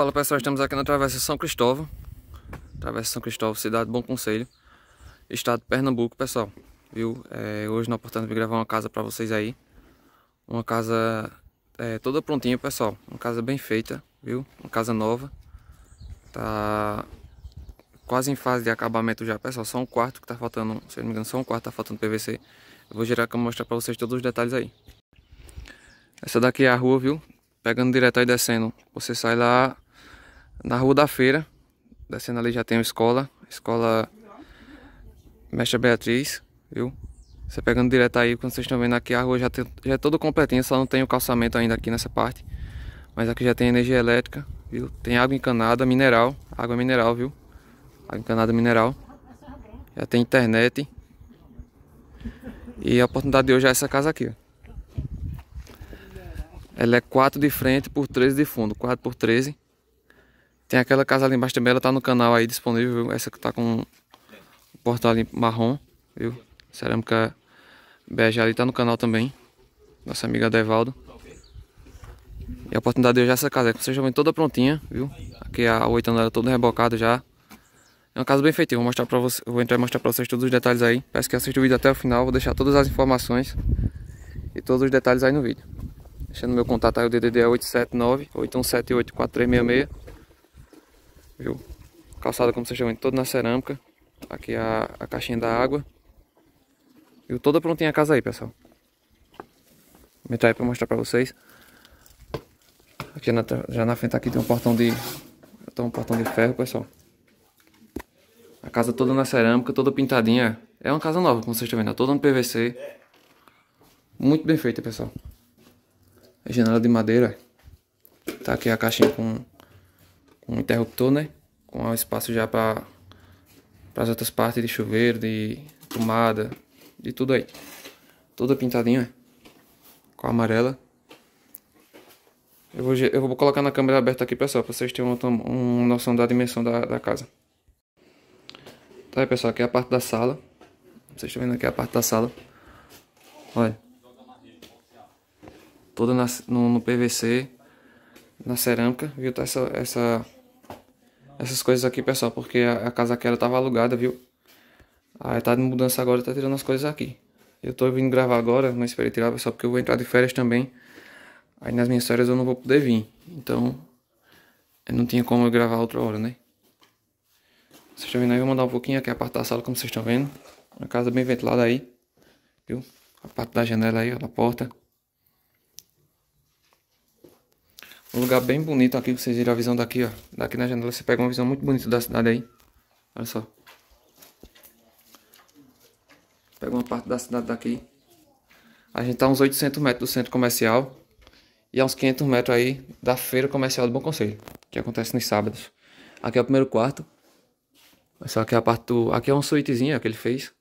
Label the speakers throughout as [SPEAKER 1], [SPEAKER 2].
[SPEAKER 1] Fala pessoal, estamos aqui na Travessa São Cristóvão Travessa São Cristóvão, cidade Bom Conselho Estado de Pernambuco, pessoal Viu? É, hoje na portanto vim gravar uma casa para vocês aí Uma casa é, toda prontinha, pessoal Uma casa bem feita, viu? Uma casa nova Tá quase em fase de acabamento já, pessoal Só um quarto que tá faltando, se não me engano, só um quarto tá faltando PVC Eu vou girar a mostrar para vocês todos os detalhes aí essa daqui é a rua, viu? Pegando direto aí descendo. Você sai lá na Rua da Feira. Descendo ali já tem uma escola, escola Mestre Beatriz, viu? Você pegando direto aí, quando vocês estão vendo aqui, a rua já, tem, já é toda completinha, só não tem o calçamento ainda aqui nessa parte. Mas aqui já tem energia elétrica, viu? Tem água encanada, mineral, água mineral, viu? Água encanada mineral. Já tem internet. E a oportunidade de hoje é essa casa aqui, ó. Ela é 4 de frente por 13 de fundo, 4 por 13. Tem aquela casa ali embaixo também, ela tá no canal aí disponível, viu? Essa que tá com o portal ali marrom, viu? Cerâmica bege ali tá no canal também. Nossa amiga Devaldo. E a oportunidade de hoje é essa casa, que vocês já vem toda prontinha, viu? Aqui a oitana era toda rebocada já. É uma casa bem feitinha, vou mostrar pra vocês, vou entrar e mostrar pra vocês todos os detalhes aí. Peço que assista o vídeo até o final, vou deixar todas as informações e todos os detalhes aí no vídeo. Deixando meu contato aí, o DDD é 879 8178 4366. Viu? Calçada, como vocês estão vendo, toda na cerâmica. Tá aqui a, a caixinha da água. Viu? Toda prontinha a casa aí, pessoal. Vou entrar aí pra mostrar pra vocês. Aqui na, já na frente aqui tem um portão de... Tem um portão de ferro, pessoal. A casa toda na cerâmica, toda pintadinha. É uma casa nova, como vocês estão vendo. É toda no PVC. Muito bem feita, pessoal. A janela de madeira. Tá aqui a caixinha com um interruptor, né? Com um espaço já para as outras partes de chuveiro, de tomada, de tudo aí. Toda pintadinha, com a amarela. Eu vou, eu vou colocar na câmera aberta aqui, pessoal, para vocês terem uma, uma noção da dimensão da, da casa. Tá aí, pessoal, aqui é a parte da sala. Vocês estão vendo aqui a parte da sala. Olha. Toda na, no, no, PVC, na cerâmica, viu? Tá essa, essa essas coisas aqui, pessoal, porque a, casa aqui ela tava alugada, viu? Aí tá de mudança agora, tá tirando as coisas aqui. Eu tô vindo gravar agora, não esperei tirar, pessoal, porque eu vou entrar de férias também. Aí nas minhas férias eu não vou poder vir. Então, eu não tinha como eu gravar outra hora, né? Vocês estão vendo aí, eu vou mandar um pouquinho aqui a sala, como vocês estão vendo. Uma casa bem ventilada aí, viu? A parte da janela aí, a da porta. Um lugar bem bonito aqui, vocês viram a visão daqui, ó. Daqui na janela você pega uma visão muito bonita da cidade aí. Olha só. Pega uma parte da cidade daqui. A gente tá uns 800 metros do centro comercial. E a uns 500 metros aí da feira comercial do Bom Conselho. Que acontece nos sábados. Aqui é o primeiro quarto. Só que é a parte do... Aqui é uma suítezinha que ele fez.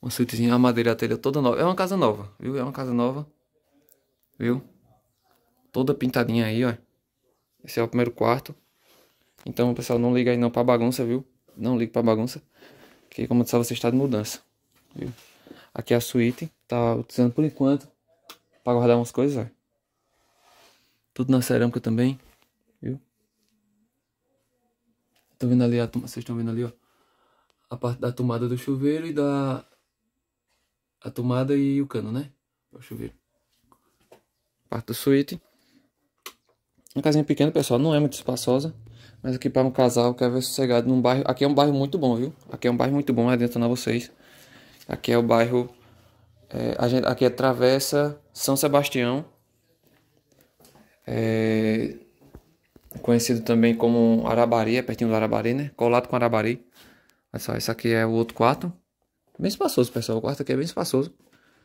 [SPEAKER 1] Uma suítezinha, a madeira, telha toda nova. É uma casa nova, viu? É uma casa nova. Viu? toda pintadinha aí, ó. Esse é o primeiro quarto. Então, pessoal, não liga aí não pra bagunça, viu? Não liga pra bagunça. Porque, como eu disse, você está de mudança. Viu? Aqui é a suíte. Tá utilizando por enquanto. Pra guardar umas coisas, ó. Tudo na cerâmica também. Viu? Estão vendo ali a Vocês estão vendo ali, ó. A parte da tomada do chuveiro e da. A tomada e o cano, né? É o chuveiro. Parte do suíte. Uma casinha pequena, pessoal, não é muito espaçosa. Mas aqui para um casal, quer ver é sossegado num bairro. Aqui é um bairro muito bom, viu? Aqui é um bairro muito bom, adiantando é a vocês. Aqui é o bairro. É, gente, aqui é Travessa São Sebastião. É, conhecido também como Arabari, é pertinho do Arabari, né? Colado com Arabari. Olha só, esse aqui é o outro quarto. Bem espaçoso, pessoal. O quarto aqui é bem espaçoso.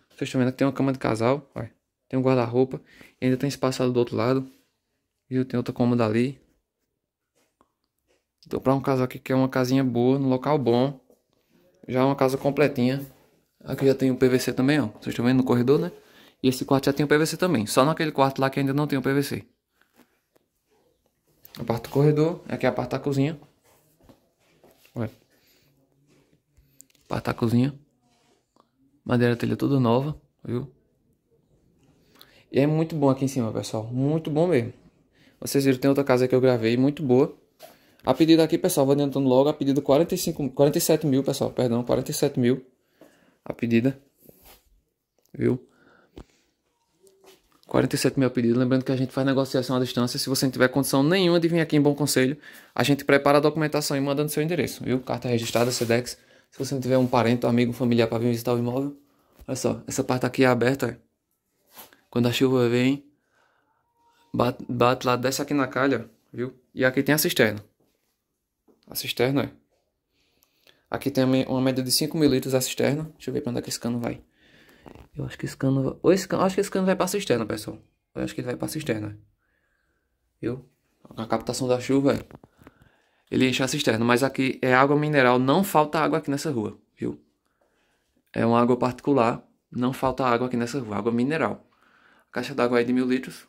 [SPEAKER 1] Vocês estão vendo que tem uma cama de casal, olha. tem um guarda-roupa e ainda tem espaçado do outro lado. Viu? Tem outra cômoda ali. Então, pra um casal aqui que é uma casinha boa, num local bom. Já é uma casa completinha. Aqui já tem o um PVC também, ó. Vocês estão vendo no corredor, né? E esse quarto já tem o um PVC também. Só naquele quarto lá que ainda não tem o um PVC. A parte do corredor. Aqui é a parte da cozinha. Olha. A parte da cozinha. Madeira telha toda nova, viu? E é muito bom aqui em cima, pessoal. Muito bom mesmo. Vocês viram, tem outra casa que eu gravei, muito boa. A pedido aqui, pessoal, vou adiantando logo. A pedida 45, 47 mil, pessoal, perdão, 47 mil. A pedida. Viu? 47 mil a pedido. Lembrando que a gente faz negociação à distância. Se você não tiver condição nenhuma de vir aqui em Bom Conselho, a gente prepara a documentação e manda no seu endereço, viu? Carta registrada, SEDEX. Se você não tiver um parente, um amigo, um familiar para vir visitar o imóvel, olha só, essa parte aqui é aberta. Quando a chuva vem, Bate, bate lá, desce aqui na calha, viu? E aqui tem a cisterna. A cisterna, é. Aqui tem uma média de 5 mil litros a cisterna. Deixa eu ver pra onde é que esse cano vai. Eu acho que esse cano vai... Ou esse cano... Acho que esse cano vai pra cisterna, pessoal. Eu acho que ele vai pra cisterna. Viu? A captação da chuva, é. Ele enche a cisterna. Mas aqui é água mineral. Não falta água aqui nessa rua, viu? É uma água particular. Não falta água aqui nessa rua. Água mineral. A caixa d'água é de mil litros.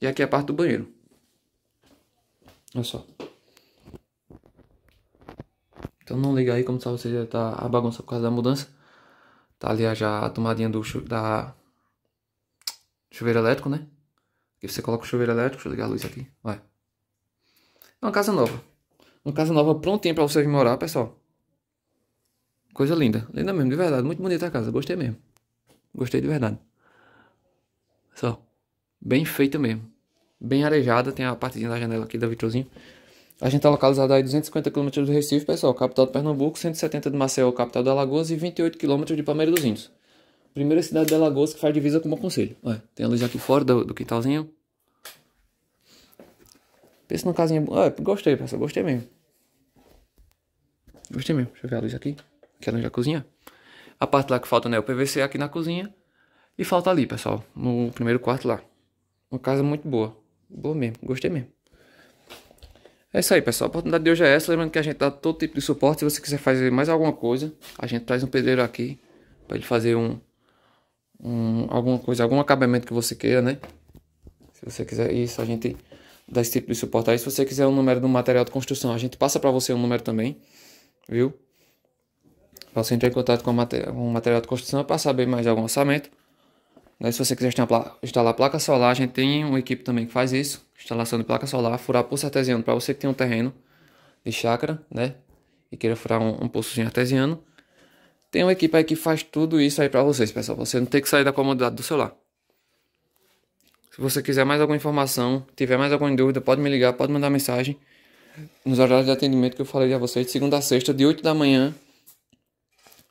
[SPEAKER 1] E aqui é a parte do banheiro. Olha só. Então não liga aí, como sabe, você já tá a bagunça por causa da mudança. Tá ali já a tomadinha do chu da chuveiro elétrico, né? Aqui você coloca o chuveiro elétrico, deixa eu ligar a luz aqui, vai. É uma casa nova. Uma casa nova prontinha pra você vir morar, pessoal. Coisa linda. Linda mesmo, de verdade. Muito bonita a casa, gostei mesmo. Gostei de verdade. Pessoal bem feita mesmo. Bem arejada, tem a partezinha da janela aqui da vitrozinha. A gente está localizado aí 250 km do Recife, pessoal, capital de Pernambuco, 170 de Maceió, capital da Alagoas e 28 km de Palmeira dos Índios. Primeira cidade da Alagoas que faz divisa com o meu Conselho. tem a luz aqui fora do, do quintalzinho. Pensa numa casinha... Olha, gostei, pessoal, gostei mesmo. Gostei mesmo. Deixa eu ver a luz aqui, Aqui é a luz da cozinha. A parte lá que falta, né, é o PVC aqui na cozinha. E falta ali, pessoal, no primeiro quarto lá. Uma casa muito boa. Boa mesmo, gostei mesmo. É isso aí, pessoal. A oportunidade de hoje é essa. Lembrando que a gente dá todo tipo de suporte. Se você quiser fazer mais alguma coisa, a gente traz um pedreiro aqui para ele fazer um, um, alguma coisa, algum acabamento que você queira, né? Se você quiser isso, a gente dá esse tipo de suporte aí. Se você quiser o um número do material de construção, a gente passa para você o um número também, viu? Para você entrar em contato com, matéria, com o material de construção para saber mais algum orçamento. Né, se você quiser instalar placa solar, a gente tem uma equipe também que faz isso. Instalação de placa solar, furar pulso artesiano para você que tem um terreno de chácara, né? E queira furar um, um artesiano. Tem uma equipe aí que faz tudo isso aí para vocês, pessoal. Você não tem que sair da comodidade do celular. Se você quiser mais alguma informação, tiver mais alguma dúvida, pode me ligar, pode mandar mensagem. Nos horários de atendimento que eu falei a vocês, de segunda a sexta, de 8 da manhã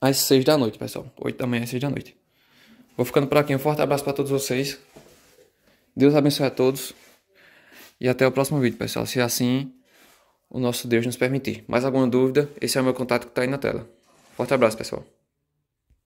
[SPEAKER 1] às 6 da noite, pessoal. 8 da manhã às 6 da noite. Vou ficando por aqui. Um forte abraço para todos vocês. Deus abençoe a todos. E até o próximo vídeo, pessoal. Se assim o nosso Deus nos permitir. Mais alguma dúvida? Esse é o meu contato que está aí na tela. Forte abraço, pessoal.